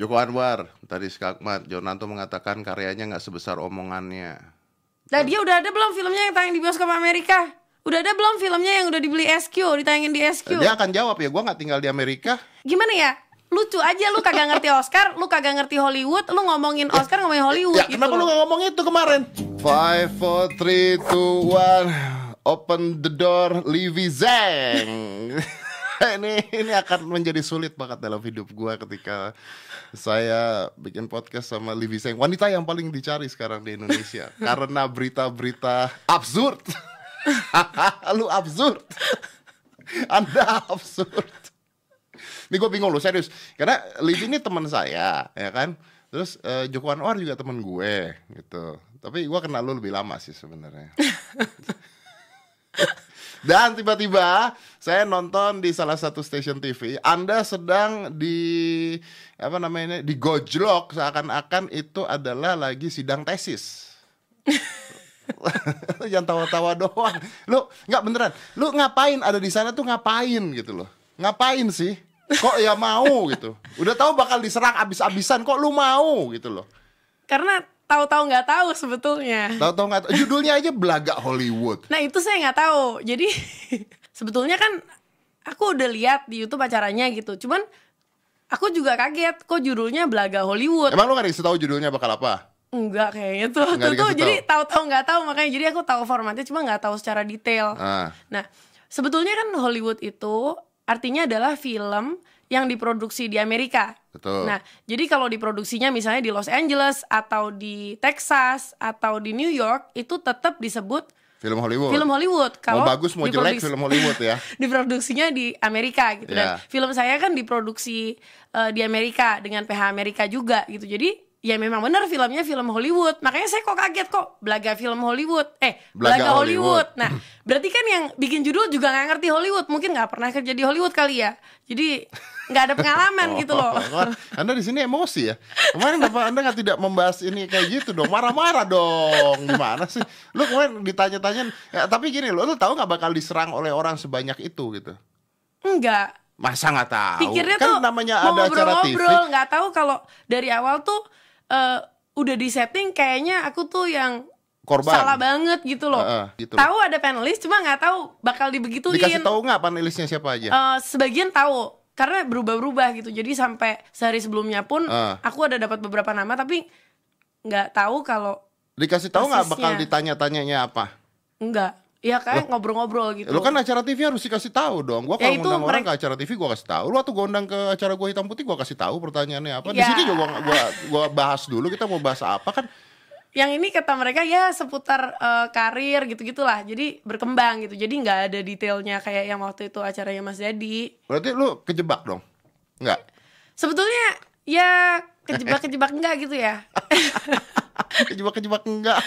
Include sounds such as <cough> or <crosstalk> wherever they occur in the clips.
Joko Anwar tadi Skakmat, Jonanto mengatakan karyanya nggak sebesar omongannya. Nah dia udah ada belum filmnya yang tayang di bioskop Amerika? Udah ada belum filmnya yang udah dibeli SQ, ditayangin di SQ? Dia akan jawab ya, gue nggak tinggal di Amerika. Gimana ya? lucu aja lu kagak ngerti Oscar, lu kagak ngerti Hollywood, lu ngomongin eh, Oscar ngomongin ya, Hollywood. Ya, gitu kenapa lu gak ngomong itu kemarin? Five, four, three, two, one. Open the door, Livi Zeng. <laughs> <laughs> ini ini akan menjadi sulit banget dalam hidup gue ketika saya bikin podcast sama Livi Seng wanita yang paling dicari sekarang di Indonesia <laughs> karena berita-berita absurd <laughs> lu absurd anda absurd ini gue bingung loh serius karena Livi ini teman saya ya kan terus uh, Joko Anwar juga teman gue gitu tapi gue kenal lu lebih lama sih sebenarnya dan tiba-tiba saya nonton di salah satu stasiun TV, Anda sedang di apa namanya? di gojlok seakan-akan itu adalah lagi sidang tesis. <laughs> Yang tawa-tawa doang. Lu nggak beneran. Lu ngapain ada di sana tuh ngapain gitu loh. Ngapain sih? Kok ya mau gitu. Udah tahu bakal diserang abis-abisan kok lu mau gitu loh. Karena tahu-tahu nggak tahu sebetulnya. Tahu-tahu nggak tahu. Judulnya aja Belaga Hollywood. Nah itu saya nggak tahu. Jadi <laughs> sebetulnya kan aku udah lihat di YouTube acaranya gitu. Cuman aku juga kaget kok judulnya Belaga Hollywood. Emang lu nggak tahu judulnya bakal apa? Enggak kayaknya tuh. Enggak tuh, tuh jadi tahu-tahu nggak tahu makanya jadi aku tahu formatnya cuma nggak tahu secara detail. Ah. Nah sebetulnya kan Hollywood itu artinya adalah film yang diproduksi di Amerika. Betul. Nah, jadi kalau diproduksinya misalnya di Los Angeles atau di Texas atau di New York itu tetap disebut film Hollywood. Film Hollywood. Oh, kalau mau bagus mau jelek film Hollywood ya. <laughs> diproduksinya di Amerika gitu yeah. dan ya. film saya kan diproduksi uh, di Amerika dengan PH Amerika juga gitu. Jadi ya memang benar filmnya film Hollywood. Makanya saya kok kaget kok belaga film Hollywood. Eh, belaga, belaga Hollywood. Hollywood. Nah, berarti kan yang bikin judul juga nggak ngerti Hollywood. Mungkin nggak pernah kerja di Hollywood kali ya. Jadi <laughs> nggak ada pengalaman oh, gitu loh. Anda di sini emosi ya. Kemarin bapak Anda nggak tidak membahas ini kayak gitu dong? Marah-marah dong. Gimana sih? Lu kemarin ditanya-tanya. Ya, tapi gini loh, lu tahu nggak bakal diserang oleh orang sebanyak itu gitu? Enggak. Masa nggak tahu? Pikirnya kan tuh namanya mau ada ngobrol, acara TV. Nggak tahu kalau dari awal tuh uh, udah di setting kayaknya aku tuh yang korban salah banget gitu loh. Uh, uh, gitu. Tahu ada panelis cuma nggak tahu bakal dibegituin. Dikasih tahu nggak panelisnya siapa aja? Uh, sebagian tahu karena berubah-berubah gitu jadi sampai sehari sebelumnya pun uh. aku ada dapat beberapa nama tapi nggak tahu kalau dikasih tahu nggak bakal ditanya-tanyanya apa Enggak Iya kayak ngobrol-ngobrol gitu. Lo kan acara TV harus dikasih tahu dong. Gua ya, kalau ya, ngundang orang ke acara TV gua kasih tahu. Lo waktu gua undang ke acara gua hitam putih gua kasih tahu pertanyaannya apa. Ya. Di sini juga gua, gua gua bahas dulu kita mau bahas apa kan yang ini kata mereka ya seputar uh, karir gitu gitulah jadi berkembang gitu jadi nggak ada detailnya kayak yang waktu itu acaranya Mas Jadi berarti lu kejebak dong nggak sebetulnya ya kejebak kejebak enggak gitu ya kejebak kejebak enggak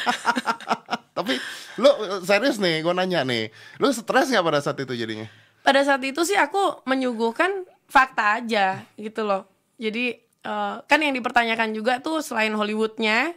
tapi lu serius nih gua nanya nih lu stres nggak pada saat itu jadinya pada saat itu sih aku menyuguhkan fakta aja gitu loh jadi uh, kan yang dipertanyakan juga tuh selain Hollywoodnya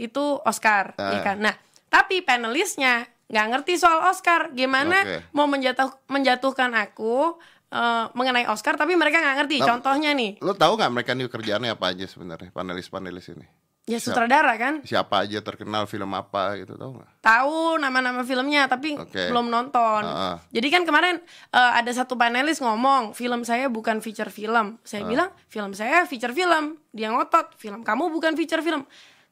itu Oscar, uh. ya kan? Nah, tapi panelisnya nggak ngerti soal Oscar, gimana okay. mau menjatuh, menjatuhkan aku uh, mengenai Oscar, tapi mereka nggak ngerti. Nah, Contohnya nih, lo tahu nggak mereka nih kerjaannya apa aja sebenarnya panelis-panelis ini? Ya sutradara kan? Siapa aja terkenal film apa gitu tahu nggak? Tahu nama-nama filmnya tapi okay. belum nonton. Uh-uh. Jadi kan kemarin uh, ada satu panelis ngomong film saya bukan feature film. Saya uh. bilang film saya feature film. Dia ngotot film kamu bukan feature film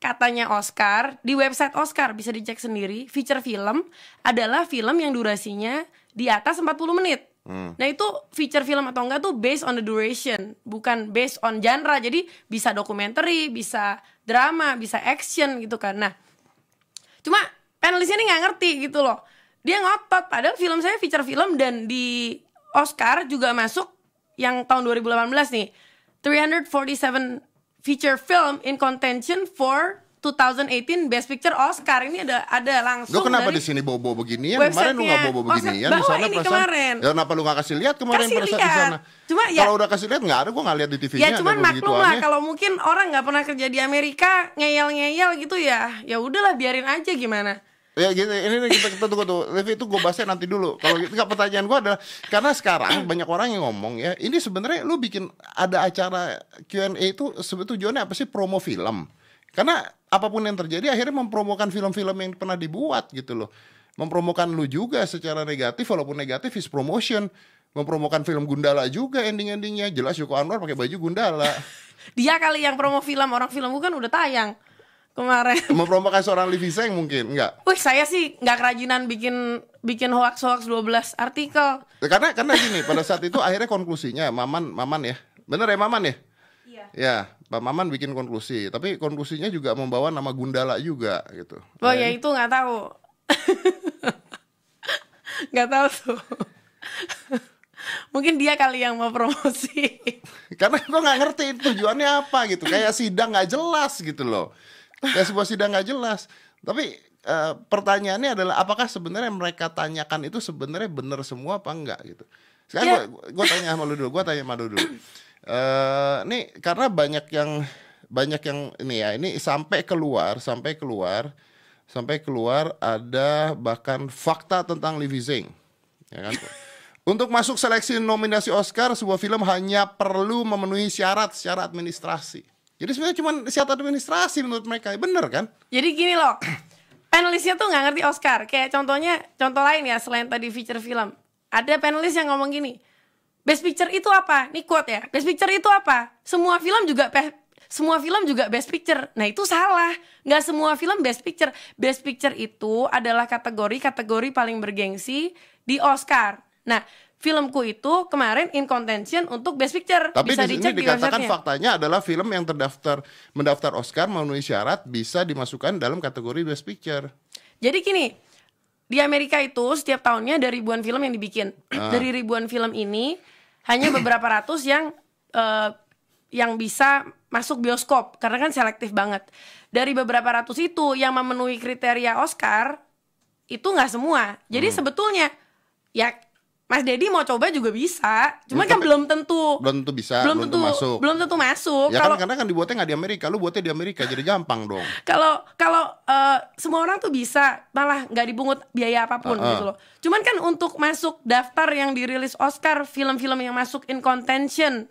katanya Oscar di website Oscar bisa dicek sendiri feature film adalah film yang durasinya di atas 40 menit Hmm. Nah itu feature film atau enggak tuh based on the duration, bukan based on genre. Jadi bisa dokumenter, bisa drama, bisa action gitu kan. Nah, cuma panelis ini nggak ngerti gitu loh. Dia ngotot, padahal film saya feature film dan di Oscar juga masuk yang tahun 2018 nih. 347 feature film in contention for 2018 Best Picture Oscar ini ada ada langsung. Lo kenapa di sini bobo begini ya? Kemarin lu nggak bobo begini ya? Di sana ini kemarin. Ya kenapa lu nggak kasih lihat kemarin kasih lihat. di sana? Cuma ya. Kalau udah kasih lihat nggak ada, gua nggak lihat di TV-nya. Ya cuman maklum lah kalau mungkin orang nggak pernah kerja di Amerika ngeyel ngeyel gitu ya. Ya udahlah biarin aja gimana. Ya gitu, ini kita, kita tunggu tuh. Levi itu gue bahasnya nanti dulu. Kalau gitu, nggak pertanyaan gue adalah karena sekarang banyak orang yang ngomong ya, ini sebenarnya lu bikin ada acara Q&A itu sebetulnya tujuannya apa sih promo film? Karena apapun yang terjadi akhirnya mempromokan film-film yang pernah dibuat gitu loh. Mempromokan lu juga secara negatif walaupun negatif is promotion. Mempromokan film Gundala juga ending-endingnya. Jelas Yoko Anwar pakai baju Gundala. <laughs> Dia kali yang promo film, orang film bukan udah tayang kemarin. mempromokan seorang Livi Seng mungkin, enggak? Wih, saya sih nggak kerajinan bikin bikin hoax-hoax dua belas artikel. Karena karena gini, pada saat itu akhirnya konklusinya Maman Maman ya. Bener ya Maman ya? Iya. Ya, Pak Maman bikin konklusi, tapi konklusinya juga membawa nama Gundala juga gitu. Oh ya itu nggak tahu. <laughs> nggak tahu tuh. <laughs> Mungkin dia kali yang mau promosi. <laughs> Karena gue gak ngerti tujuannya apa gitu. Kayak sidang gak jelas gitu loh ya sebuah sidang nggak jelas tapi uh, pertanyaannya adalah apakah sebenarnya mereka tanyakan itu sebenarnya benar semua apa enggak gitu sekarang yeah. gue tanya sama lu dulu gue tanya sama lu dulu uh, eh, nih karena banyak yang banyak yang ini ya ini sampai keluar sampai keluar sampai keluar ada bahkan fakta tentang Livy Zeng ya kan Untuk masuk seleksi nominasi Oscar, sebuah film hanya perlu memenuhi syarat secara administrasi. Jadi sebenarnya cuma siapa administrasi menurut mereka, bener kan? Jadi gini loh, <clears throat> panelisnya tuh nggak ngerti Oscar. Kayak contohnya, contoh lain ya selain tadi feature film, ada panelis yang ngomong gini, best picture itu apa? Nih quote ya, best picture itu apa? Semua film juga semua film juga best picture. Nah itu salah. Nggak semua film best picture. Best picture itu adalah kategori-kategori paling bergengsi di Oscar. Nah filmku itu kemarin in contention untuk best picture. Tapi bisa di sini dikatakan di faktanya adalah film yang terdaftar mendaftar Oscar memenuhi syarat bisa dimasukkan dalam kategori best picture. Jadi gini, di Amerika itu setiap tahunnya ada ribuan film yang dibikin. Uh. Dari ribuan film ini hanya beberapa ratus yang uh, yang bisa masuk bioskop karena kan selektif banget. Dari beberapa ratus itu yang memenuhi kriteria Oscar itu nggak semua. Jadi hmm. sebetulnya ya Mas Dedi mau coba juga bisa, cuma ya, kan belum tentu. Belum tentu bisa, belum tentu, masuk. Belum tentu masuk. Ya kan kalau, kan karena kan dibuatnya nggak di Amerika, lu buatnya di Amerika jadi gampang dong. <laughs> Kalau kalau uh, semua orang tuh bisa, malah nggak dibungut biaya apapun uh -uh. gitu loh. Cuman kan untuk masuk daftar yang dirilis Oscar, film-film yang masuk in contention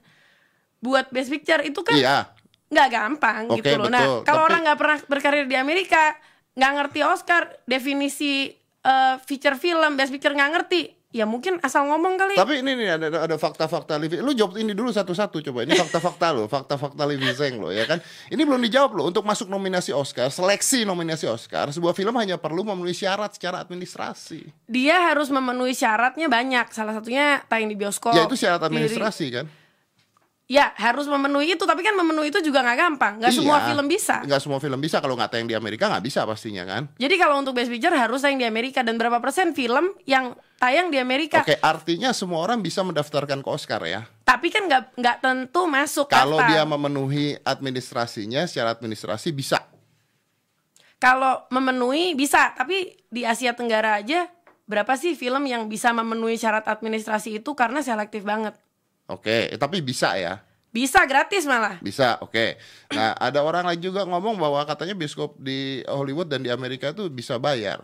buat Best Picture itu kan iya. nggak gampang okay, gitu loh. Nah, betul. Nah kalau Tapi... orang nggak pernah berkarir di Amerika, nggak ngerti Oscar, definisi uh, feature film, Best Picture nggak ngerti Ya mungkin asal ngomong kali. Tapi ini nih ada ada fakta-fakta Livi. Lu jawab ini dulu satu-satu coba. Ini fakta-fakta lo, fakta-fakta Livi Zeng lo ya kan. Ini belum dijawab lo. Untuk masuk nominasi Oscar, seleksi nominasi Oscar, sebuah film hanya perlu memenuhi syarat secara administrasi. Dia harus memenuhi syaratnya banyak. Salah satunya tayang di bioskop. Ya itu syarat administrasi diri. kan Ya harus memenuhi itu, tapi kan memenuhi itu juga nggak gampang. Nggak iya, semua film bisa. Nggak semua film bisa kalau nggak tayang di Amerika nggak bisa pastinya kan. Jadi kalau untuk Best Picture harus tayang di Amerika dan berapa persen film yang tayang di Amerika? Oke, artinya semua orang bisa mendaftarkan ke Oscar ya. Tapi kan nggak nggak tentu masuk. Kalau dia memenuhi administrasinya secara administrasi bisa. Kalau memenuhi bisa, tapi di Asia Tenggara aja berapa sih film yang bisa memenuhi syarat administrasi itu karena selektif banget. Oke, okay. Eh, tapi bisa ya? Bisa gratis malah. Bisa, oke. Okay. Nah, ada orang lain juga ngomong bahwa katanya bioskop di Hollywood dan di Amerika itu bisa bayar.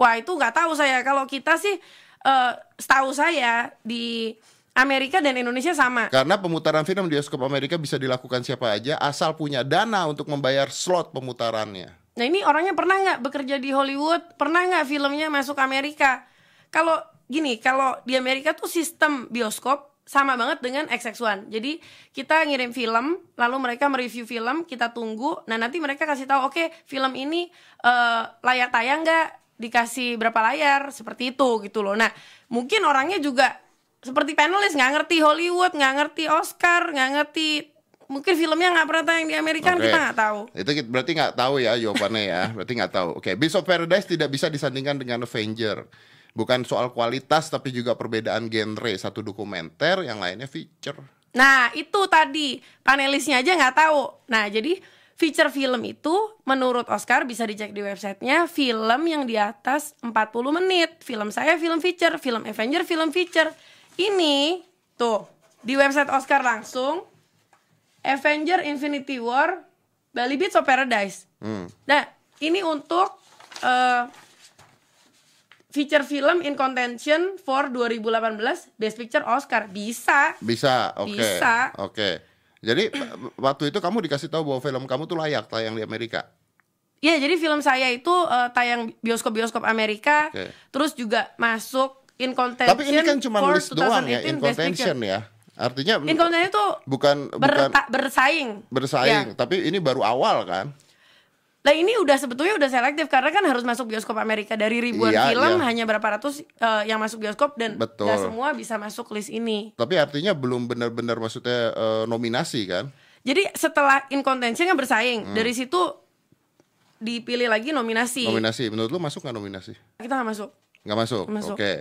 Wah, itu nggak tahu saya. Kalau kita sih, uh, setahu saya di Amerika dan Indonesia sama. Karena pemutaran film di bioskop Amerika bisa dilakukan siapa aja, asal punya dana untuk membayar slot pemutarannya. Nah, ini orangnya pernah nggak bekerja di Hollywood? Pernah nggak filmnya masuk Amerika? Kalau gini, kalau di Amerika tuh sistem bioskop sama banget dengan XX1. Jadi kita ngirim film, lalu mereka mereview film, kita tunggu. Nah nanti mereka kasih tahu, oke okay, film ini uh, layak tayang nggak? Dikasih berapa layar? Seperti itu gitu loh. Nah mungkin orangnya juga seperti panelis nggak ngerti Hollywood, nggak ngerti Oscar, nggak ngerti mungkin filmnya nggak pernah tayang di Amerika okay. kita nggak tahu itu berarti nggak tahu ya jawabannya ya berarti nggak tahu oke okay. Beast of Paradise tidak bisa disandingkan dengan Avenger bukan soal kualitas tapi juga perbedaan genre satu dokumenter yang lainnya feature nah itu tadi panelisnya aja nggak tahu nah jadi feature film itu menurut Oscar bisa dicek di websitenya film yang di atas 40 menit film saya film feature film Avenger film feature ini tuh di website Oscar langsung Avenger Infinity War Bali Beats of Paradise hmm. nah ini untuk uh, feature film in contention for 2018 Best Picture Oscar. Bisa. Bisa. Oke. Okay. Bisa. Oke. Okay. Jadi <clears throat> waktu itu kamu dikasih tahu bahwa film kamu tuh layak tayang di Amerika. Iya, jadi film saya itu uh, tayang bioskop-bioskop Amerika, okay. terus juga masuk in contention. Tapi ini kan cuma list doang ya, in contention ya. Artinya in contention itu bukan berta, bukan bersaing. Bersaing, ya. tapi ini baru awal kan? Lah ini udah sebetulnya udah selektif karena kan harus masuk bioskop Amerika dari ribuan iya, film iya. hanya berapa ratus uh, yang masuk bioskop dan Betul. gak semua bisa masuk list ini. Tapi artinya belum benar-benar maksudnya uh, nominasi kan? Jadi setelah in contention kan bersaing hmm. dari situ dipilih lagi nominasi. Nominasi menurut lu masuk nggak nominasi? Kita nggak masuk. Nggak masuk. masuk. Oke. Okay.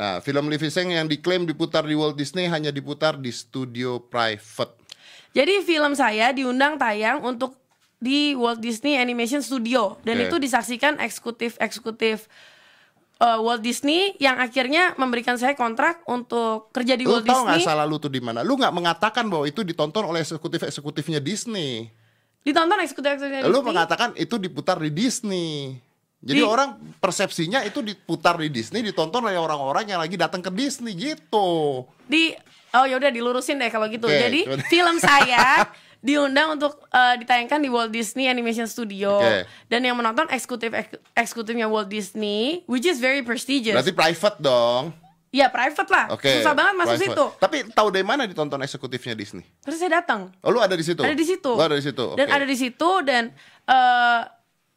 Nah, film Liviseng yang diklaim diputar di Walt Disney hanya diputar di studio private. Jadi film saya diundang tayang untuk di Walt Disney Animation Studio dan okay. itu disaksikan eksekutif eksekutif uh, Walt Disney yang akhirnya memberikan saya kontrak untuk kerja di lu Walt tahu Disney. Lu salah lu tuh di mana? Lu nggak mengatakan bahwa itu ditonton oleh eksekutif eksekutifnya Disney. Ditonton eksekutif eksekutifnya Disney. Lu mengatakan itu diputar di Disney. Jadi di... orang persepsinya itu diputar di Disney, ditonton oleh orang-orang yang lagi datang ke Disney gitu. Di oh ya udah dilurusin deh kalau gitu. Okay, Jadi film saya <laughs> diundang untuk uh, ditayangkan di Walt Disney Animation Studio okay. dan yang menonton eksekutif eksekutifnya Walt Disney which is very prestigious berarti private dong Iya private lah, okay, susah banget masuk private. situ. Tapi tahu dari mana ditonton eksekutifnya Disney? Terus saya datang. Oh, lu ada di situ? Ada di situ. Lu ada di situ. Okay. Dan ada di situ dan uh,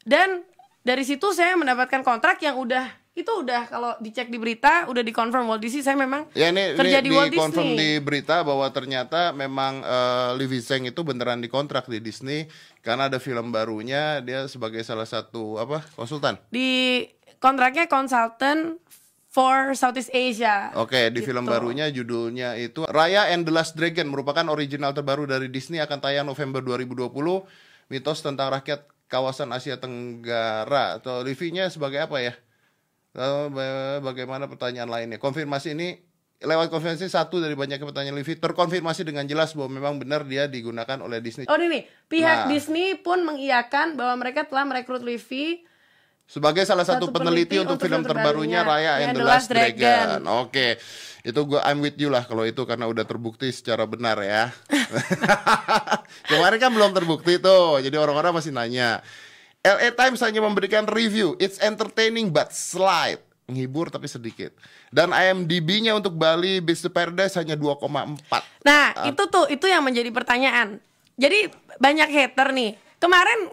dan dari situ saya mendapatkan kontrak yang udah itu udah kalau dicek di berita udah dikonfirm Walt Disney saya memang ya, ini, kerja ini, di, Walt Disney. di berita bahwa ternyata memang uh, eh, Livy Zeng itu beneran dikontrak di Disney karena ada film barunya dia sebagai salah satu apa konsultan. Di kontraknya konsultan for Southeast Asia. Oke, okay, di gitu. film barunya judulnya itu Raya and the Last Dragon merupakan original terbaru dari Disney akan tayang November 2020. Mitos tentang rakyat kawasan Asia Tenggara atau reviewnya sebagai apa ya? Eh, bagaimana pertanyaan lainnya? Konfirmasi ini lewat konfirmasi satu dari banyak pertanyaan Livi terkonfirmasi dengan jelas bahwa memang benar dia digunakan oleh Disney. Oh ini pihak nah, Disney pun mengiyakan bahwa mereka telah merekrut Livi sebagai salah satu, satu peneliti, peneliti untuk, untuk film terbarunya, terbarunya Raya and the Last Dragon. Dragon. Oke. Okay. Itu gue I'm with you lah kalau itu karena udah terbukti secara benar ya. <laughs> <laughs> Kemarin kan belum terbukti tuh. Jadi orang-orang masih nanya. LA Times hanya memberikan review, it's entertaining but slight. Menghibur tapi sedikit. Dan IMDb-nya untuk Bali Beach to Paradise hanya 2,4. Nah, uh, itu tuh itu yang menjadi pertanyaan. Jadi banyak hater nih. Kemarin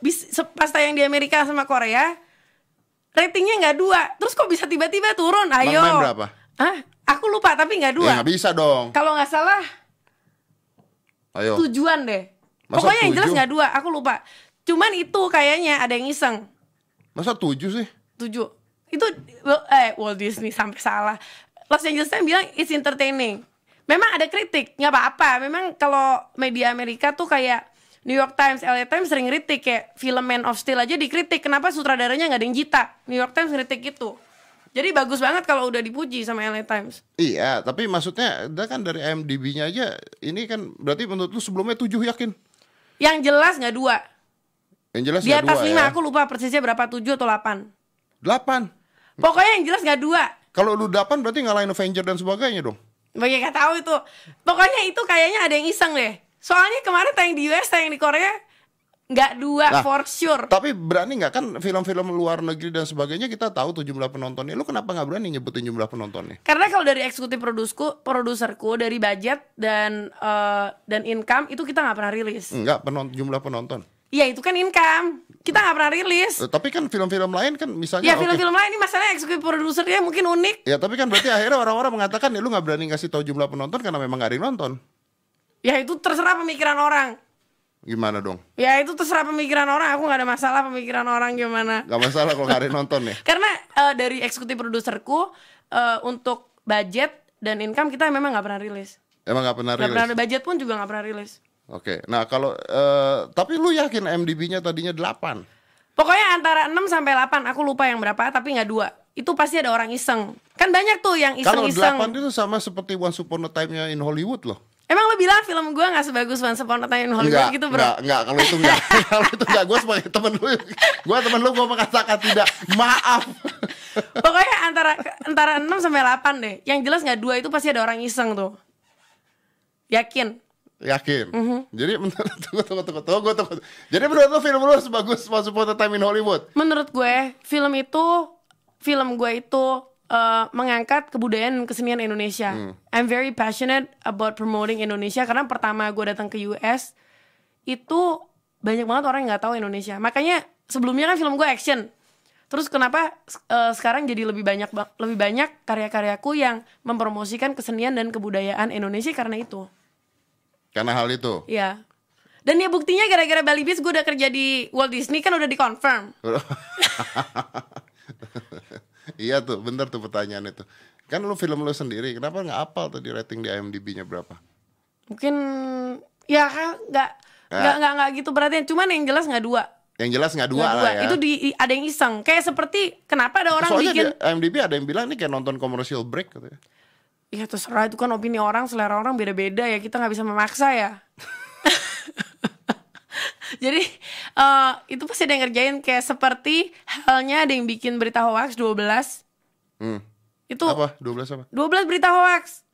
bis, pas tayang di Amerika sama Korea, ratingnya nggak dua. Terus kok bisa tiba-tiba turun? Ayo. Main berapa? Hah? Aku lupa tapi nggak dua. Ya, gak bisa dong. Kalau nggak salah, Ayo. tujuan deh. Masa Pokoknya tujuh? yang jelas nggak dua. Aku lupa. Cuman itu kayaknya ada yang iseng. Masa tujuh sih? Tujuh. Itu eh, eh Walt Disney sampai salah. Los Angeles Times bilang it's entertaining. Memang ada kritik, nggak apa-apa. Memang kalau media Amerika tuh kayak New York Times, LA Times sering kritik kayak film Man of Steel aja dikritik. Kenapa sutradaranya nggak ada yang jita? New York Times kritik itu. Jadi bagus banget kalau udah dipuji sama LA Times. Iya, tapi maksudnya dia kan dari IMDb-nya aja ini kan berarti menurut lu sebelumnya tujuh yakin? Yang jelas nggak dua. Yang jelas Di atas lima ya. aku lupa persisnya berapa tujuh atau delapan delapan Pokoknya yang jelas gak dua Kalau lu delapan berarti ngalahin Avenger dan sebagainya dong Bagi ya gak tahu itu Pokoknya itu kayaknya ada yang iseng deh Soalnya kemarin tayang di US, tayang di Korea nggak dua nah, for sure. Tapi berani nggak kan film-film luar negeri dan sebagainya kita tahu tuh jumlah penontonnya. Lu kenapa nggak berani nyebutin jumlah penontonnya? Karena kalau dari eksekutif produsku, produserku dari budget dan uh, dan income itu kita nggak pernah rilis. Nggak penonton jumlah penonton. Ya itu kan income. Kita nggak pernah rilis. Eh, tapi kan film-film lain kan misalnya. Ya film-film okay. lain ini masalah eksekutif produsernya mungkin unik. Ya tapi kan berarti akhirnya orang-orang mengatakan ya lu nggak berani ngasih tau jumlah penonton karena memang gak ada yang nonton. Ya itu terserah pemikiran orang. Gimana dong? Ya itu terserah pemikiran orang. Aku nggak ada masalah pemikiran orang gimana. Gak masalah kalau gak ada yang nonton ya. <laughs> karena uh, dari eksekutif produserku uh, untuk budget dan income kita memang nggak pernah rilis. Emang gak pernah rilis. Gak pernah budget pun juga gak pernah rilis. Oke. Okay. Nah, kalau uh, tapi lu yakin MDB-nya tadinya 8? Pokoknya antara 6 sampai 8, aku lupa yang berapa, tapi nggak dua. Itu pasti ada orang iseng. Kan banyak tuh yang iseng-iseng. Kalau 8 itu sama seperti One Upon a Time-nya in Hollywood loh. Emang lo bilang film gue gak sebagus One Upon a Time in Hollywood enggak, gitu bro? Enggak, enggak, kalau itu enggak <laughs> <laughs> Kalau itu enggak, gue sebagai temen lu Gue temen lu, gue mengatakan tidak Maaf Pokoknya antara antara 6 sampai 8 deh Yang jelas gak dua itu pasti ada orang iseng tuh Yakin Yakin. Mm -hmm. Jadi menurut <laughs> tunggu tunggu tunggu tunggu tunggu. Jadi menurut lo film lo sebagus Once Upon a Time in Hollywood? Menurut gue film itu film gue itu uh, mengangkat kebudayaan dan kesenian Indonesia. mm. I'm very passionate about promoting Indonesia karena pertama gue datang ke US itu banyak banget orang yang nggak tahu Indonesia. Makanya sebelumnya kan film gue action. Terus kenapa uh, sekarang jadi lebih banyak lebih banyak karya-karyaku yang mempromosikan kesenian dan kebudayaan Indonesia karena itu. Karena hal itu. Iya. Dan ya buktinya gara-gara Bali Beats gue udah kerja di Walt Disney kan udah di <laughs> iya tuh, bener tuh pertanyaan itu. Kan lu film lu sendiri, kenapa nggak apal tuh di rating di IMDb-nya berapa? Mungkin ya kan nggak nggak nggak nggak gitu berarti cuman yang jelas nggak dua yang jelas nggak dua, gak dua lah ya. Itu di ada yang iseng. Kayak seperti kenapa ada orang Soalnya bikin di IMDb ada yang bilang ini kayak nonton komersial break gitu ya ya terserah itu kan opini orang selera orang beda-beda ya kita nggak bisa memaksa ya <laughs> jadi uh, itu pasti ada yang ngerjain kayak seperti halnya ada yang bikin berita hoax 12 hmm. itu apa 12 apa 12 berita hoax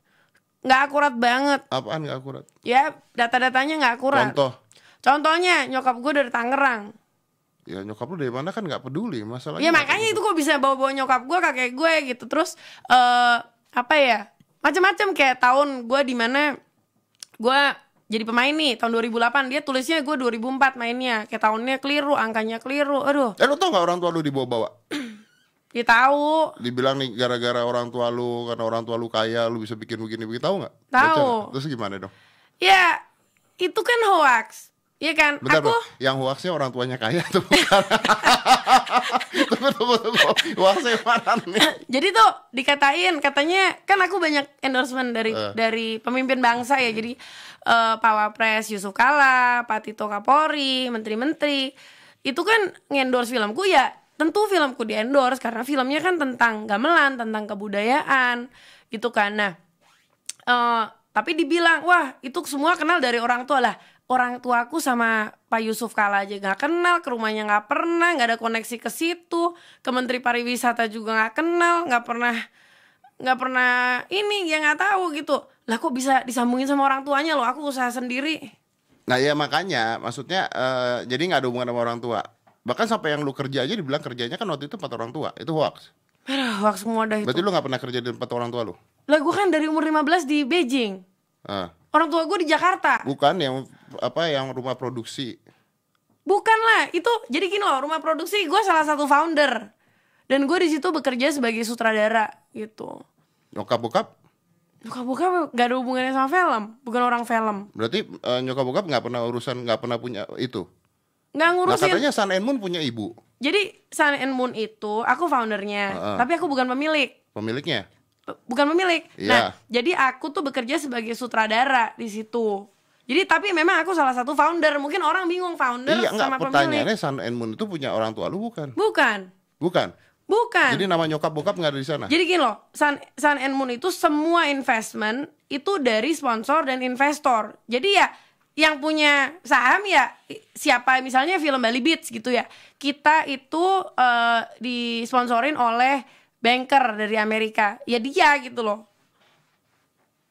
nggak akurat banget apaan nggak akurat ya data-datanya nggak akurat contoh contohnya nyokap gue dari Tangerang ya nyokap lu dari mana kan nggak peduli masalahnya ya makanya itu kok bisa bawa-bawa nyokap gue kakek gue ya, gitu terus uh, apa ya macam-macam kayak tahun gue di mana gue jadi pemain nih tahun 2008 dia tulisnya gue 2004 mainnya kayak tahunnya keliru angkanya keliru aduh eh lu tau gak orang tua lu dibawa bawa <clears throat> dia tahu dibilang nih gara-gara orang tua lu karena orang tua lu kaya lu bisa bikin begini begini tahu nggak tahu terus gimana dong ya itu kan hoax Iya kan? Bentar, aku yang hoaxnya orang tuanya kaya tuh <laughs> tunggu tunggu tunggu. Hoaxnya mana nih? Eh, jadi tuh dikatain katanya kan aku banyak endorsement dari uh. dari pemimpin bangsa ya. Jadi uh, Pak Wapres Yusuf Kala, Pak Tito Kapolri, menteri-menteri. Itu kan ngendorse filmku ya. Tentu filmku diendorse karena filmnya kan tentang gamelan, tentang kebudayaan gitu kan. Nah, uh, tapi dibilang wah itu semua kenal dari orang tua lah orang tuaku sama Pak Yusuf Kala aja nggak kenal, ke rumahnya nggak pernah, nggak ada koneksi ke situ, ke Menteri Pariwisata juga nggak kenal, nggak pernah nggak pernah ini ya nggak tahu gitu. Lah kok bisa disambungin sama orang tuanya loh? Aku usaha sendiri. Nah ya makanya, maksudnya uh, jadi nggak ada hubungan sama orang tua. Bahkan sampai yang lu kerja aja dibilang kerjanya kan waktu itu empat orang tua, itu hoax. Aduh, hoax semua dah itu. Berarti lu nggak pernah kerja di empat orang tua lu? Lah gue kan dari umur 15 di Beijing. Uh Orang tua gue di Jakarta. Bukan yang apa yang rumah produksi. Bukan lah, itu jadi gini loh, rumah produksi gue salah satu founder. Dan gue di situ bekerja sebagai sutradara gitu. Nyokap bokap? Nyokap bokap gak ada hubungannya sama film, bukan orang film. Berarti uh, eh, nyokap bokap nggak pernah urusan, nggak pernah punya itu? Nggak ngurusin. Nah, katanya Sun and Moon punya ibu. Jadi Sun and Moon itu aku foundernya, uh -uh. tapi aku bukan pemilik. Pemiliknya? bukan pemilik. Yeah. Nah, iya. jadi aku tuh bekerja sebagai sutradara di situ. Jadi tapi memang aku salah satu founder. Mungkin orang bingung founder iya, sama enggak, pertanyaannya Sun and Moon itu punya orang tua lu bukan? Bukan. Bukan. Bukan. Jadi nama nyokap bokap nggak ada di sana. Jadi gini loh, Sun, Sun and Moon itu semua investment itu dari sponsor dan investor. Jadi ya yang punya saham ya siapa misalnya film Bali Beats gitu ya. Kita itu uh, eh, disponsorin oleh banker dari Amerika ya dia gitu loh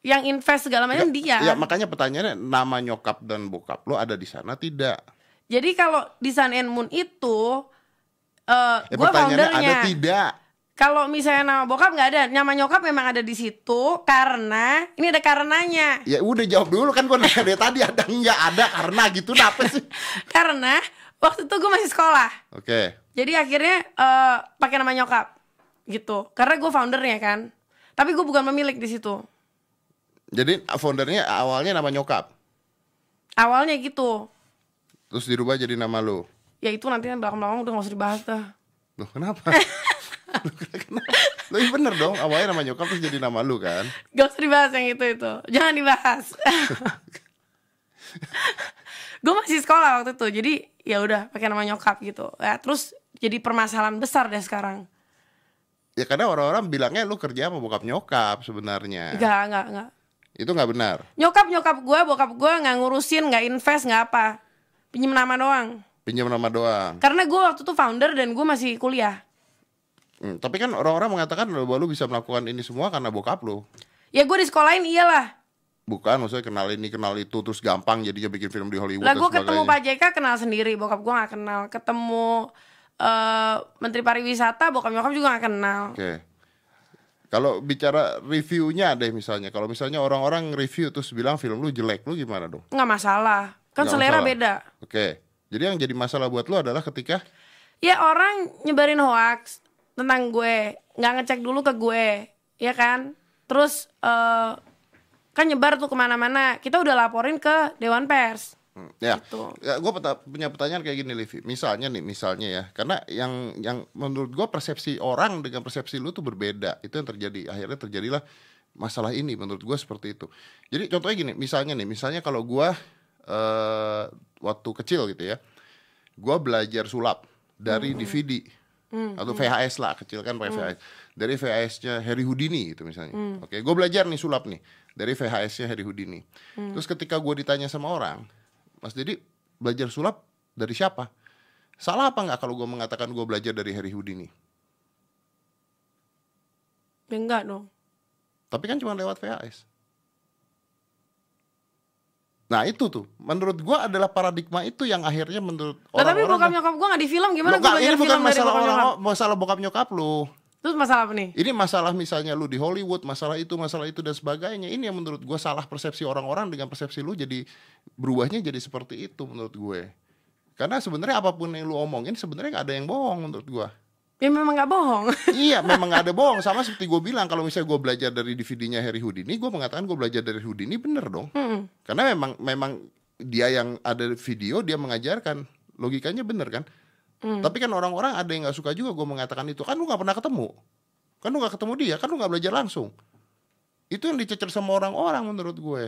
yang invest segala macam dia ya makanya pertanyaannya nama nyokap dan bokap lo ada di sana tidak jadi kalau di Sun and Moon itu uh, ya, gue foundernya ada tidak kalau misalnya nama bokap nggak ada, nama nyokap memang ada di situ karena ini ada karenanya. Ya udah jawab dulu kan gue nanya dari tadi ada nggak ada karena gitu, apa sih? <laughs> karena waktu itu gue masih sekolah. Oke. Okay. Jadi akhirnya uh, pakai nama nyokap gitu karena gue foundernya kan tapi gue bukan pemilik di situ jadi foundernya awalnya nama nyokap awalnya gitu terus dirubah jadi nama lo ya itu nanti belakang belakang udah nggak usah dibahas dah lo kenapa <laughs> lo iya bener dong awalnya nama nyokap terus jadi nama lo kan gak usah dibahas yang itu itu jangan dibahas <laughs> gue masih sekolah waktu itu jadi ya udah pakai nama nyokap gitu ya, terus jadi permasalahan besar deh sekarang ya karena orang-orang bilangnya lu kerja sama bokap nyokap sebenarnya enggak enggak enggak itu nggak benar nyokap nyokap gue bokap gue nggak ngurusin nggak invest nggak apa pinjam nama doang pinjam nama doang karena gue waktu itu founder dan gue masih kuliah hmm, tapi kan orang-orang mengatakan bahwa lu bisa melakukan ini semua karena bokap lu ya gue di sekolahin iyalah Bukan, maksudnya kenal ini, kenal itu, terus gampang jadinya bikin film di Hollywood Lah gue ketemu Pak JK kenal sendiri, bokap gue gak kenal Ketemu uh, Menteri Pariwisata bokap nyokap juga gak kenal. Oke. Kalau bicara reviewnya deh misalnya, kalau misalnya orang-orang review terus bilang film lu jelek, lu gimana dong? Nggak masalah, kan Nggak selera masalah. beda. Oke, jadi yang jadi masalah buat lu adalah ketika ya orang nyebarin hoax tentang gue, nggak ngecek dulu ke gue, ya kan? Terus uh, kan nyebar tuh kemana-mana, kita udah laporin ke Dewan Pers. Hmm. Ya, gitu. ya gue punya pertanyaan kayak gini, Livi. Misalnya nih, misalnya ya, karena yang yang menurut gue persepsi orang dengan persepsi lu tuh berbeda. Itu yang terjadi. Akhirnya terjadilah masalah ini. Menurut gue seperti itu. Jadi contohnya gini, misalnya nih, misalnya kalau gue uh, waktu kecil gitu ya, gue belajar sulap dari -hmm. DVD -hmm. atau hmm. VHS lah, kecil kan pakai hmm. VHS. VHS. Dari VHS-nya Harry Houdini itu misalnya. Hmm. Oke, gue belajar nih sulap nih dari VHS-nya Harry Houdini. Hmm. Terus ketika gue ditanya sama orang Mas Didi belajar sulap dari siapa? Salah apa nggak kalau gue mengatakan gue belajar dari Harry Houdini? Ya enggak dong. Tapi kan cuma lewat VHS. Nah itu tuh, menurut gue adalah paradigma itu yang akhirnya menurut orang orang-orang. Tapi bokap nyokap gue gak di film gimana? Bukan, ini bukan masalah bokap masalah bokap nyokap lu. Terus masalah apa nih? Ini masalah misalnya lu di Hollywood, masalah itu, masalah itu dan sebagainya. Ini yang menurut gue salah persepsi orang-orang dengan persepsi lu jadi berubahnya jadi seperti itu menurut gue. Karena sebenarnya apapun yang lu omongin sebenarnya gak ada yang bohong menurut gue. Ya memang gak bohong. <laughs> iya, memang gak ada bohong. Sama seperti gue bilang kalau misalnya gue belajar dari DVD-nya Harry Houdini, gue mengatakan gue belajar dari Houdini bener dong. Hmm. Karena memang memang dia yang ada video dia mengajarkan logikanya bener kan. Hmm. Tapi kan orang-orang ada yang gak suka juga gue mengatakan itu. Kan lu gak pernah ketemu. Kan lu gak ketemu dia. Kan lu gak belajar langsung. Itu yang dicecer sama orang-orang menurut gue.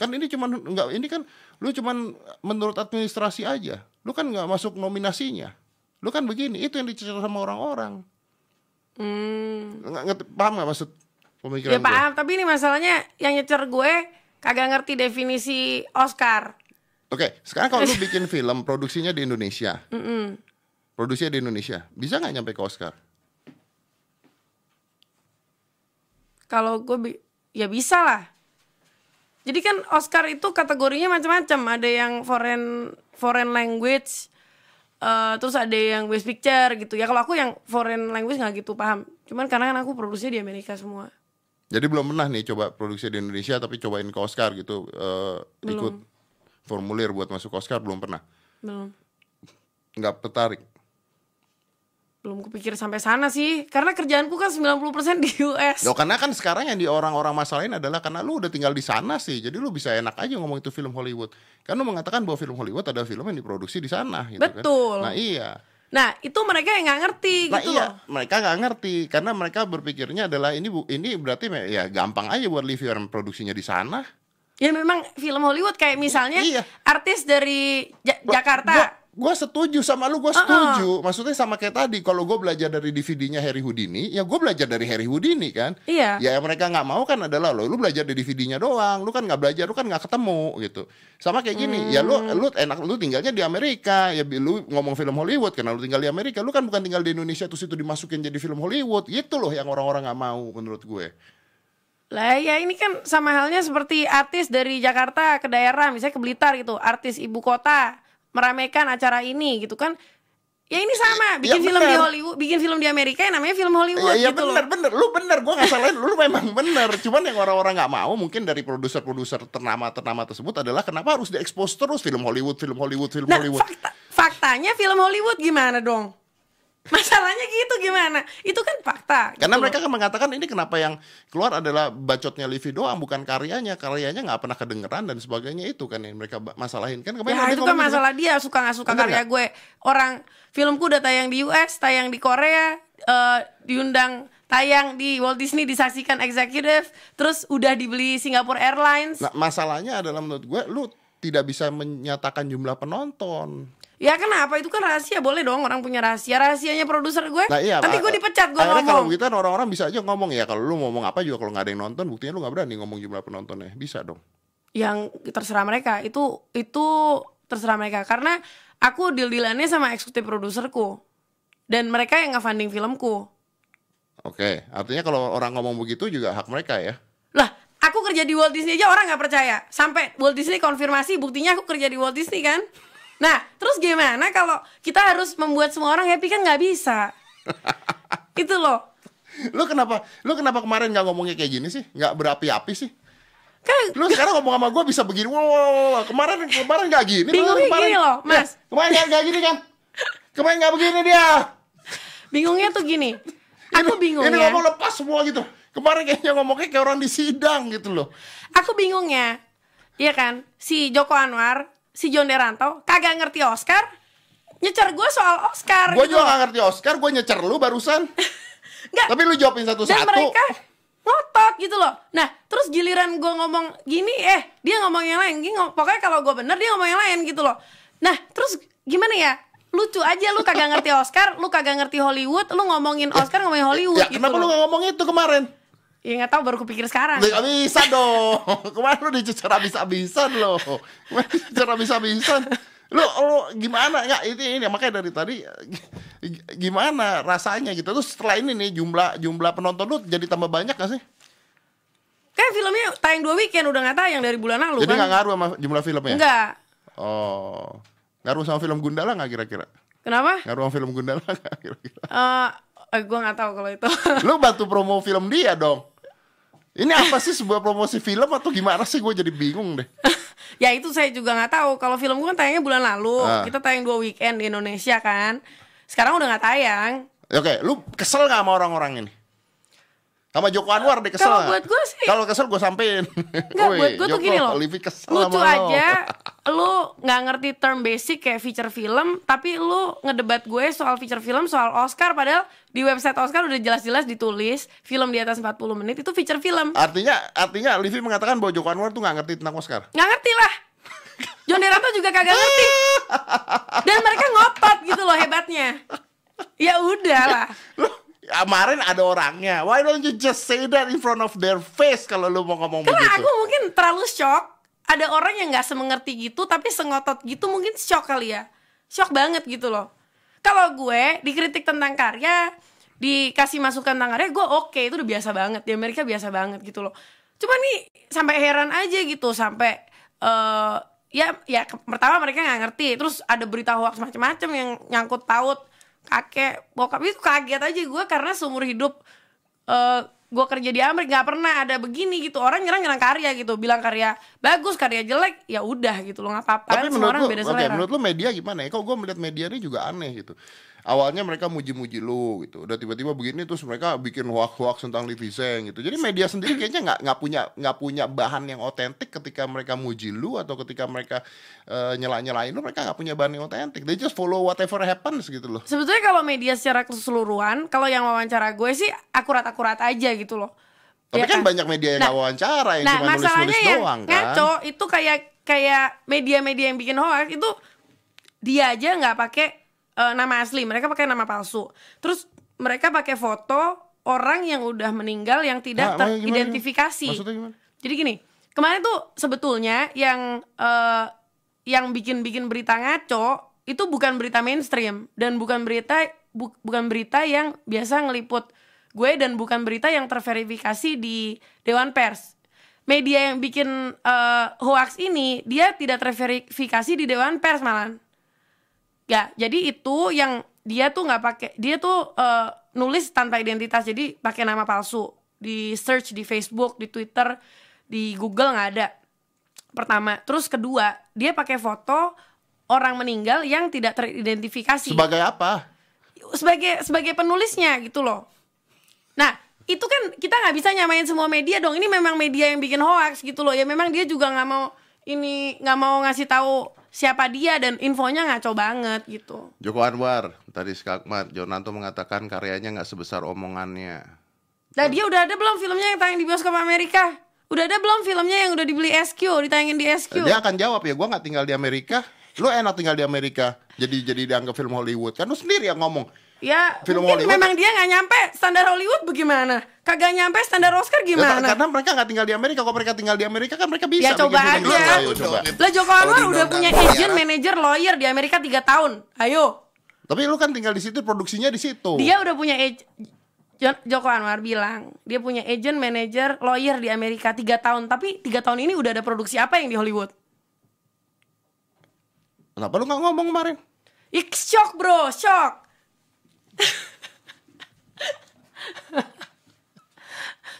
Kan ini cuman nggak ini kan lu cuman menurut administrasi aja. Lu kan gak masuk nominasinya. Lu kan begini. Itu yang dicecer sama orang-orang. Hmm. Nggak, paham gak maksud pemikiran ya, paham. Tapi ini masalahnya yang nyecer gue kagak ngerti definisi Oscar. Oke, okay, sekarang kalau lu bikin film produksinya di Indonesia, mm -mm produksinya di Indonesia bisa nggak nyampe ke Oscar kalau gue bi ya bisa lah jadi kan Oscar itu kategorinya macam-macam ada yang foreign foreign language uh, terus ada yang best picture gitu ya kalau aku yang foreign language nggak gitu paham cuman karena kan aku produksinya di Amerika semua jadi belum pernah nih coba produksi di Indonesia tapi cobain ke Oscar gitu uh, ikut formulir buat masuk Oscar belum pernah belum nggak tertarik belum kepikir sampai sana sih karena kerjaanku kan 90% di US. Yo, karena kan sekarang yang di orang-orang masalahin adalah karena lu udah tinggal di sana sih. Jadi lu bisa enak aja ngomong itu film Hollywood. Kan lu mengatakan bahwa film Hollywood ada film yang diproduksi di sana gitu kan. Betul. Kan? Nah, iya. Nah, itu mereka yang nggak ngerti nah, gitu iya, loh. mereka nggak ngerti karena mereka berpikirnya adalah ini bu, ini berarti ya gampang aja buat live produksinya di sana. Ya memang film Hollywood kayak misalnya iya. artis dari ja Jakarta gue setuju sama lu gue setuju uh -uh. maksudnya sama kayak tadi kalau gue belajar dari DVD-nya Harry Houdini ya gue belajar dari Harry Houdini kan iya ya yang mereka nggak mau kan adalah lo lu belajar dari DVD-nya doang lu kan nggak belajar lu kan nggak ketemu gitu sama kayak gini hmm. ya lu hmm. lu enak lu tinggalnya di Amerika ya lu ngomong film Hollywood karena lu tinggal di Amerika lu kan bukan tinggal di Indonesia terus itu dimasukin jadi film Hollywood gitu loh yang orang-orang nggak -orang mau menurut gue lah ya ini kan sama halnya seperti artis dari Jakarta ke daerah misalnya ke Blitar gitu artis ibu kota meramaikan acara ini gitu kan Ya ini sama, ya bikin ya, film di Hollywood, bikin film di Amerika yang namanya film Hollywood ya, ya gitu bener, loh. bener, lu bener, gue gak salahin, lu memang bener. Cuman yang orang-orang gak mau mungkin dari produser-produser ternama-ternama tersebut adalah kenapa harus diekspos terus film Hollywood, film Hollywood, film nah, Hollywood. Fakta, faktanya film Hollywood gimana dong? Masalahnya gitu gimana? Itu kan fakta. Karena gitu. mereka kan mengatakan ini kenapa yang keluar adalah bacotnya Livi doang bukan karyanya. Karyanya nggak pernah kedengeran dan sebagainya itu kan yang mereka masalahin kan. Kemarin ya itu kan gitu. masalah dia suka nggak suka Bener karya gak? gue. Orang filmku udah tayang di US, tayang di Korea, uh, diundang tayang di Walt Disney disaksikan eksekutif, terus udah dibeli Singapore Airlines. Nah, masalahnya adalah menurut gue lu tidak bisa menyatakan jumlah penonton Ya kenapa itu kan rahasia boleh dong orang punya rahasia rahasianya produser gue. Nah, iya, Nanti gue dipecat gue ngomong. Kalau gitu kita orang-orang bisa aja ngomong ya kalau lu ngomong apa juga kalau nggak ada yang nonton buktinya lu nggak berani ngomong jumlah penontonnya bisa dong. Yang terserah mereka itu itu terserah mereka karena aku deal dealannya sama eksekutif produserku dan mereka yang nge-funding filmku. Oke, artinya kalau orang ngomong begitu juga hak mereka ya. Lah, aku kerja di Walt Disney aja orang nggak percaya. Sampai Walt Disney konfirmasi buktinya aku kerja di Walt Disney kan. Nah, terus gimana kalau kita harus membuat semua orang happy kan nggak bisa? <laughs> itu loh. Lo kenapa? Lo kenapa kemarin nggak ngomongnya kayak gini sih? Nggak berapi-api sih? Kan, lu sekarang ngomong sama gue bisa begini, wow, kemarin kemarin nggak gini, bingungnya kemarin, gini loh, nah, mas. Ya, kemarin nggak gini kan? Kemarin nggak begini dia. Bingungnya tuh gini, aku bingung ini, ya. Ini ngomong lepas semua gitu. Kemarin kayaknya ngomongnya kayak orang di sidang gitu loh. Aku bingungnya, ya. Iya kan? Si Joko Anwar si John Deranto kagak ngerti Oscar nyecer gue soal Oscar gue gitu juga gak ngerti Oscar gue nyecer lu barusan <laughs> Nggak. tapi lu jawabin satu-satu dan mereka ngotot gitu loh nah terus giliran gue ngomong gini eh dia ngomong yang lain gini, pokoknya kalau gue bener dia ngomong yang lain gitu loh nah terus gimana ya lucu aja lu kagak ngerti Oscar, lu kagak ngerti Hollywood, lu ngomongin Oscar ngomongin Hollywood ya, gitu. Kenapa lu gak ngomong itu kemarin? Ya gak tau baru kupikir sekarang. Gak bisa dong. <laughs> Kemarin lu dicecer abis abisan lo. Kemarin dicecer abis-abisan Lu lu gimana ya ini ini makanya dari tadi gimana rasanya gitu. Terus setelah ini nih jumlah jumlah penonton lu jadi tambah banyak gak sih? Kayak filmnya tayang dua weekend udah nggak tayang dari bulan lalu. Jadi kan? nggak gak ngaruh sama jumlah filmnya? Enggak. Oh, ngaruh sama film Gundala gak kira-kira? Kenapa? Ngaruh sama film Gundala gak kira-kira? Uh, eh, eh, gue gak tau kalau itu. lu bantu promo film dia dong. Ini apa sih sebuah promosi film atau gimana sih gue jadi bingung deh. <laughs> ya itu saya juga nggak tahu. Kalau film gue kan tayangnya bulan lalu, ah. kita tayang dua weekend di Indonesia kan. Sekarang udah nggak tayang. Oke, okay, lu kesel nggak sama orang-orang ini? sama Joko Anwar deh kesel. Kalau buat gue sih. Kalau kesel gue sampein. Enggak <laughs> buat gue tuh gini loh. Livi kesel lucu sama aja. <laughs> lu nggak ngerti term basic kayak feature film, tapi lu ngedebat gue soal feature film, soal Oscar padahal di website Oscar udah jelas-jelas ditulis film di atas 40 menit itu feature film. Artinya artinya Livi mengatakan bahwa Joko Anwar tuh nggak ngerti tentang Oscar. Nggak ngerti lah. John Deranto juga kagak ngerti. <laughs> Dan mereka ngopet gitu loh hebatnya. Ya udah udahlah kemarin ada orangnya. Why don't you just say that in front of their face kalau lu mau ngomong Karena begitu? Karena aku mungkin terlalu shock. Ada orang yang nggak semengerti gitu, tapi sengotot gitu mungkin shock kali ya. Shock banget gitu loh. Kalau gue dikritik tentang karya, dikasih masukan tentang karya, gue oke okay, itu udah biasa banget di Amerika biasa banget gitu loh. Cuma nih sampai heran aja gitu sampai uh, ya ya pertama mereka nggak ngerti, terus ada berita hoax macam-macam yang nyangkut taut kakek bokap itu kaget aja gue karena seumur hidup uh, eh, gue kerja di Amerika nggak pernah ada begini gitu orang nyerang nyerang karya gitu bilang karya bagus karya jelek ya udah gitu lo nggak apa-apa tapi kan menurut orang beda okay, menurut lo media gimana ya kok gue melihat media ini juga aneh gitu awalnya mereka muji-muji lu gitu udah tiba-tiba begini terus mereka bikin hoax-hoax tentang Liviseng gitu jadi media sendiri kayaknya nggak nggak punya nggak punya bahan yang otentik ketika mereka muji lu atau ketika mereka uh, nyela-nyelain lu mereka nggak punya bahan yang otentik they just follow whatever happens gitu loh sebetulnya kalau media secara keseluruhan kalau yang wawancara gue sih akurat-akurat aja gitu loh tapi ya kan, kan banyak media yang nah, gak wawancara yang nah, cuma nulis-nulis doang kan ngaco itu kayak kayak media-media yang bikin hoax itu dia aja nggak pakai uh, nama asli mereka pakai nama palsu terus mereka pakai foto orang yang udah meninggal yang tidak nah, teridentifikasi jadi gini kemarin tuh sebetulnya yang uh, yang bikin-bikin berita ngaco itu bukan berita mainstream dan bukan berita bu, bukan berita yang biasa ngeliput gue dan bukan berita yang terverifikasi di Dewan Pers. Media yang bikin uh, hoax ini dia tidak terverifikasi di Dewan Pers malah ya jadi itu yang dia tuh nggak pakai dia tuh uh, nulis tanpa identitas jadi pakai nama palsu di search di Facebook di Twitter di Google nggak ada pertama terus kedua dia pakai foto orang meninggal yang tidak teridentifikasi sebagai apa sebagai sebagai penulisnya gitu loh nah itu kan kita nggak bisa nyamain semua media dong ini memang media yang bikin hoax gitu loh ya memang dia juga nggak mau ini nggak mau ngasih tahu siapa dia dan infonya ngaco banget gitu. Joko Anwar tadi Skakmat Jonanto mengatakan karyanya nggak sebesar omongannya. Nah dia udah ada belum filmnya yang tayang di bioskop Amerika? Udah ada belum filmnya yang udah dibeli SQ, ditayangin di SQ? Dia akan jawab ya, gue nggak tinggal di Amerika. Lu enak tinggal di Amerika, jadi jadi dianggap film Hollywood. Kan lu sendiri yang ngomong, ya film mungkin Hollywood. memang dia nggak nyampe standar Hollywood bagaimana kagak nyampe standar Oscar ya, gimana ya, karena mereka nggak tinggal di Amerika kalau mereka tinggal di Amerika kan mereka bisa ya coba aja Ya. coba. lah Joko Anwar udah punya agent manager, lawyer di Amerika tiga tahun ayo tapi lu kan tinggal di situ produksinya di situ dia udah punya Joko Anwar bilang dia punya agent manager, lawyer di Amerika tiga tahun tapi tiga tahun ini udah ada produksi apa yang di Hollywood kenapa lu nggak ngomong kemarin Ih, shock bro, shock <laughs>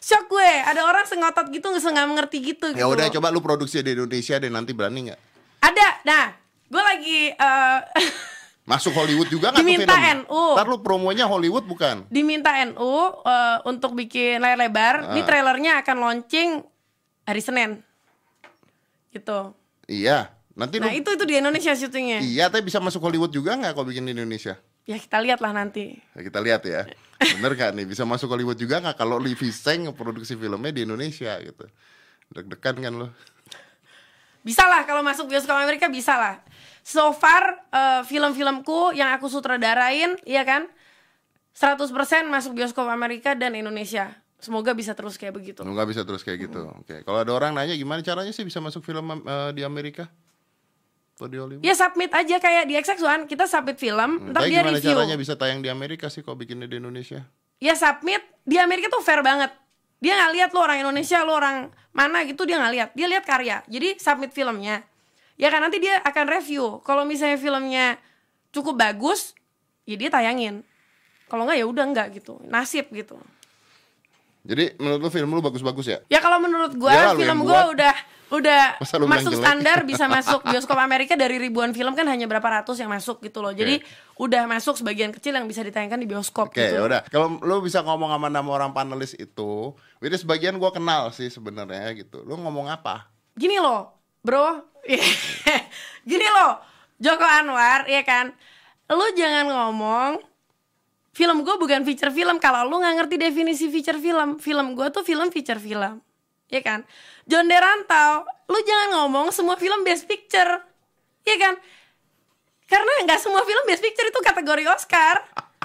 shock gue ada orang sengotot gitu nggak mengerti gitu ya gitu. udah coba lu produksi di Indonesia deh nanti berani nggak ada nah gue lagi uh, <laughs> masuk Hollywood juga nggak diminta tuh film? NU ntar lu promonya Hollywood bukan diminta NU uh, eh, untuk bikin layar lebar uh. ini trailernya akan launching hari Senin gitu iya nanti nah lu... itu itu di Indonesia syutingnya iya tapi bisa masuk Hollywood juga nggak kalau bikin di Indonesia Ya kita lihat lah nanti. Ya, kita lihat ya. Bener gak nih bisa masuk Hollywood juga gak? kalau Livi Seng produksi filmnya di Indonesia gitu. Deg-degan kan lo? Bisa lah kalau masuk bioskop Amerika bisa lah. So far uh, film-filmku yang aku sutradarain, iya kan? 100% masuk bioskop Amerika dan Indonesia. Semoga bisa terus kayak begitu. Semoga bisa terus kayak gitu. Oke. Okay. Kalau ada orang nanya gimana caranya sih bisa masuk film uh, di Amerika? Studio Hollywood? Ya submit aja kayak di XX1 kita submit film, hmm, entar dia gimana review. caranya bisa tayang di Amerika sih kok bikinnya di Indonesia? Ya submit di Amerika tuh fair banget. Dia nggak lihat lo orang Indonesia, lo orang mana gitu dia nggak lihat. Dia lihat karya. Jadi submit filmnya. Ya kan nanti dia akan review. Kalau misalnya filmnya cukup bagus, ya dia tayangin. Kalau nggak ya udah nggak gitu. Nasib gitu. Jadi menurut lu film lu bagus-bagus ya? Ya kalau menurut gue ya, film gue udah udah masuk standar bisa <laughs> masuk bioskop Amerika dari ribuan film kan hanya berapa ratus yang masuk gitu loh. Jadi okay. udah masuk sebagian kecil yang bisa ditayangkan di bioskop Oke, okay, gitu. udah. Kalau lu bisa ngomong sama nama orang panelis itu, itu sebagian gua kenal sih sebenarnya gitu. Lu ngomong apa? Gini loh, Bro. <laughs> Gini loh, Joko Anwar ya kan. Lu jangan ngomong film gue bukan feature film kalau lu nggak ngerti definisi feature film film gue tuh film feature film ya kan John Derantau lu jangan ngomong semua film best picture ya kan karena nggak semua film best picture itu kategori Oscar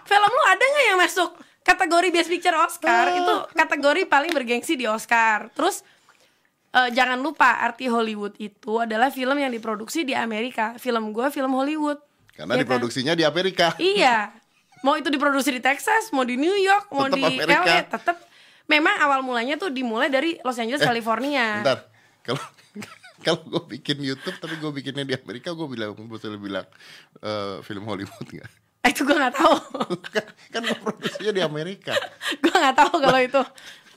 film lu ada nggak yang masuk kategori best picture Oscar itu eh. kategori paling bergengsi di Oscar terus uh, jangan lupa arti Hollywood itu adalah film yang diproduksi di Amerika film gue film Hollywood karena ya diproduksinya di Amerika iya mau itu diproduksi di Texas mau di New York mau tetep di Amerika. LA tetap memang awal mulanya tuh dimulai dari Los Angeles eh, California bentar kalau <laughs> kalau gue bikin YouTube tapi gue bikinnya di Amerika gue bilang gue bilang uh, film Hollywood nggak Eh, itu gue nggak tahu. <laughs> kan, kan produksinya di Amerika. <laughs> gue nggak tahu kalau itu.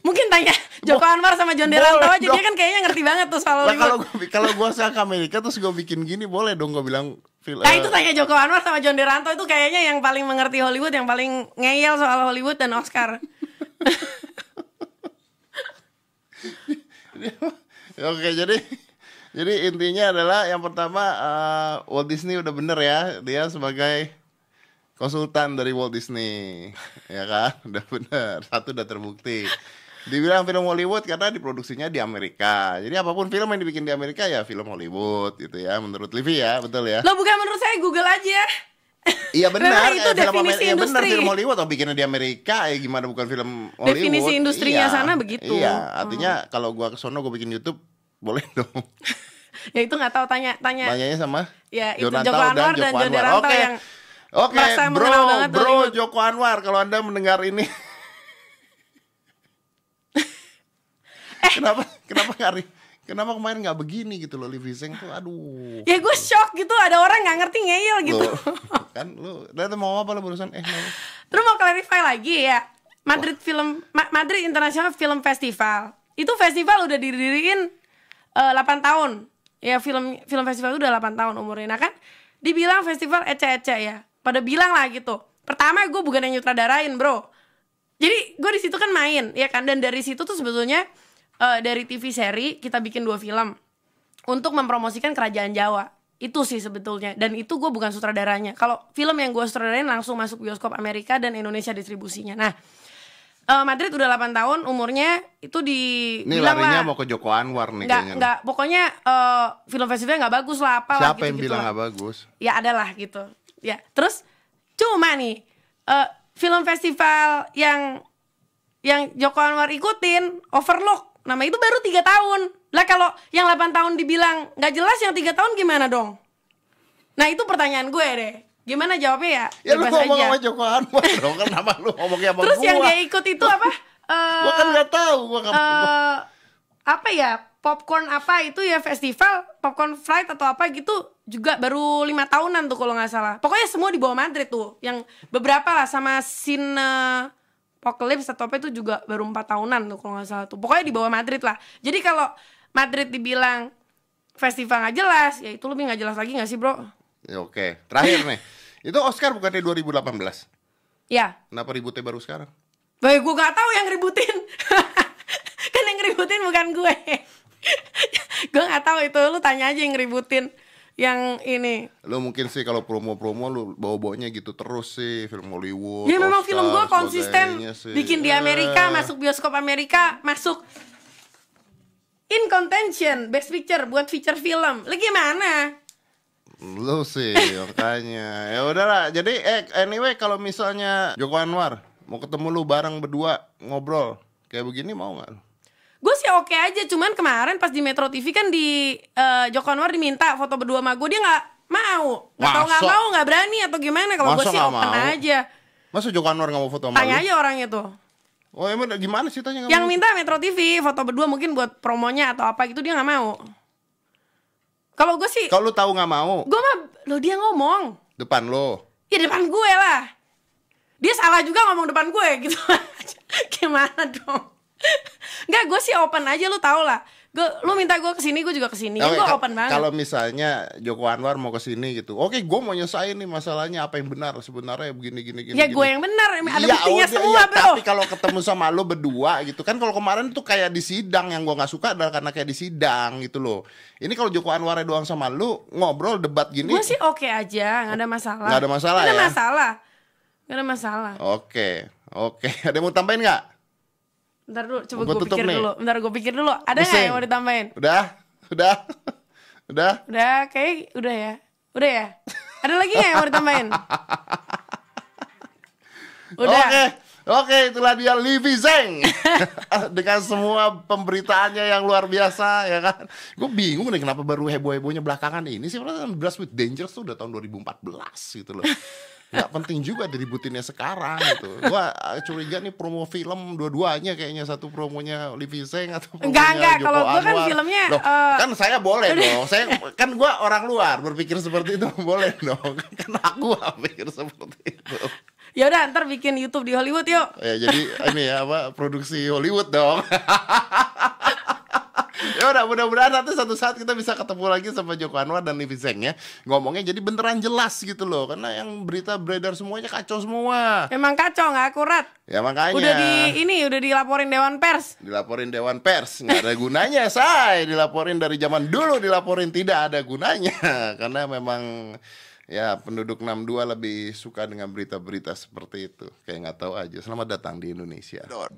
Mungkin tanya Joko Anwar sama John Deranto aja Jadi dia kan kayaknya ngerti banget tuh soal nah, kalau gue kalau gue ke Amerika terus gue bikin gini boleh dong gue bilang Feel, nah eh. itu tanya Joko Anwar sama John Deranto itu kayaknya yang paling mengerti Hollywood, yang paling ngeyel soal Hollywood dan Oscar. <laughs> Oke jadi jadi intinya adalah yang pertama uh, Walt Disney udah bener ya dia sebagai konsultan dari Walt Disney ya kan <laughs> udah bener satu udah terbukti dibilang film Hollywood karena diproduksinya di Amerika. Jadi apapun film yang dibikin di Amerika ya film Hollywood gitu ya menurut Livi ya, betul ya? Lo bukan menurut saya Google aja. Iya <laughs> benar, itu film definisi industri. ya benar film Hollywood atau oh, bikinnya di Amerika ya gimana bukan film Hollywood. Definisi industrinya iya, sana begitu. Iya, hmm. artinya hmm. kalau gua ke sono gua bikin YouTube boleh <laughs> dong. <laughs> ya itu nggak tahu tanya tanya. Tanyanya sama? Ya itu Joko Anwar dan, dan Joko Anwar. Oke. Okay. Oke, okay, bro, bro Joko Anwar, kalau anda mendengar ini kenapa kenapa hari kenapa kemarin nggak begini gitu loh Livi Zeng tuh aduh ya gue shock gitu ada orang nggak ngerti ngeyel gitu loh, kan lu udah mau apa lo barusan eh mau terus mau clarify lagi ya Madrid Wah. film Ma Madrid International Film Festival itu festival udah didiriin uh, eh, 8 tahun ya film film festival itu udah 8 tahun umurnya nah kan dibilang festival ece-ece ya pada bilang lah gitu pertama gue bukan yang nyutradarain bro jadi gue di situ kan main ya kan dan dari situ tuh sebetulnya uh, dari TV seri kita bikin dua film untuk mempromosikan kerajaan Jawa itu sih sebetulnya dan itu gue bukan sutradaranya kalau film yang gue sutradarain langsung masuk bioskop Amerika dan Indonesia distribusinya nah uh, Madrid udah 8 tahun umurnya itu di ini larinya lah, mau ke Joko Anwar nih gak, kayaknya nggak pokoknya uh, film festival nggak bagus lah apa siapa gitu, yang gitu bilang nggak bagus ya adalah gitu ya terus cuma nih uh, film festival yang yang Joko Anwar ikutin Overlook Nama itu baru tiga tahun. Lah kalau yang 8 tahun dibilang nggak jelas yang tiga tahun gimana dong? Nah itu pertanyaan gue deh. Gimana jawabnya ya? Ya lu ngomong aja. sama Joko Anwar <laughs> dong. Kan nama lu ngomongnya sama Terus gua? yang dia ikut itu apa? Uh, <laughs> gua kan nggak tahu. Gua kan, uh, apa ya? Popcorn apa itu ya festival popcorn flight atau apa gitu juga baru lima tahunan tuh kalau nggak salah. Pokoknya semua di bawah Madrid tuh. Yang beberapa lah sama Sine eh, Apocalypse atau apa itu juga baru empat tahunan tuh kalau nggak salah tuh pokoknya di bawah Madrid lah jadi kalau Madrid dibilang festival nggak jelas ya itu lebih nggak jelas lagi nggak sih bro ya, oke okay. terakhir nih itu Oscar bukannya 2018 ya kenapa ributnya baru sekarang Baik, gue nggak tahu yang ributin <laughs> kan yang ributin bukan gue <laughs> gue nggak tahu itu lu tanya aja yang ributin yang ini. Lo mungkin sih kalau promo-promo lo bawa-bawanya gitu terus sih film Hollywood. Ya memang film gua konsisten bikin di Amerika, yeah. masuk bioskop Amerika, masuk in contention best picture buat feature film. Lagi mana? Lo sih makanya. <laughs> ya udahlah. Jadi eh anyway kalau misalnya Joko Anwar mau ketemu lu bareng berdua ngobrol kayak begini mau nggak gue sih oke okay aja cuman kemarin pas di Metro TV kan di uh, Joko Anwar diminta foto berdua sama gue dia nggak mau nggak tau nggak mau nggak berani atau gimana kalau gue sih open mau. aja masa Joko Anwar nggak mau foto sama tanya aja orangnya tuh Oh emang gimana sih tanya Yang minta Metro TV foto berdua mungkin buat promonya atau apa gitu dia nggak mau. Kalau gue sih. Kalau lu tahu nggak mau. Gue mah lo dia ngomong. Depan lo. Ya depan gue lah. Dia salah juga ngomong depan gue gitu. <laughs> Gimana dong? Enggak, gue sih open aja lu tau lah. Gue lu minta gue kesini gue juga kesini. Okay, gue open banget. Kalau misalnya Joko Anwar mau kesini gitu, oke okay, gue mau nyesain nih masalahnya apa yang benar sebenarnya begini gini gini. Ya gue yang benar, ada ya, buktinya oh, semua ya, bro. Tapi kalau ketemu sama lo berdua gitu kan, kalau kemarin tuh kayak di sidang yang gue nggak suka adalah karena kayak di sidang gitu loh. Ini kalau Joko Anwar doang sama lu ngobrol debat gini. Gue sih oke okay aja, nggak ada masalah. Nggak ada masalah. Gak ada ya? masalah. Gak ada masalah. Oke, okay, oke. Okay. <laughs> Ada yang mau tambahin nggak? Bentar dulu, coba gue pikir nih. dulu. Bentar gue pikir dulu. Ada nggak yang mau ditambahin? Udah, udah, udah. Udah, kayak udah ya. Udah ya. Ada lagi nggak yang mau ditambahin? udah. Oke. Okay. Oke, okay, itulah dia Livi Zeng <laughs> dengan semua pemberitaannya yang luar biasa ya kan. Gue bingung nih kenapa baru heboh-hebohnya belakangan ini sih. Karena Blast with Danger tuh udah tahun 2014 gitu loh nggak penting juga diributinnya sekarang gitu. Gua eh, curiga nih promo film dua-duanya kayaknya satu promonya Livi Seng atau promonya enggak, enggak. kalau gua kan filmnya Loh, uh, kan saya boleh dong. Saya kan gua orang luar berpikir seperti itu <laughs> boleh dong. Kan aku pikir seperti itu. Ya udah ntar bikin YouTube di Hollywood yuk. Ya jadi ini ya apa produksi Hollywood dong. <laughs> ya udah mudah-mudahan nanti satu saat kita bisa ketemu lagi sama Joko Anwar dan Livi Zeng ya ngomongnya jadi beneran jelas gitu loh karena yang berita beredar semuanya kacau semua emang kacau gak akurat ya makanya udah di ini udah dilaporin Dewan Pers dilaporin Dewan Pers Gak ada gunanya <laughs> say dilaporin dari zaman dulu dilaporin tidak ada gunanya <laughs> karena memang ya penduduk 62 lebih suka dengan berita-berita seperti itu kayak gak tahu aja selamat datang di Indonesia Dor.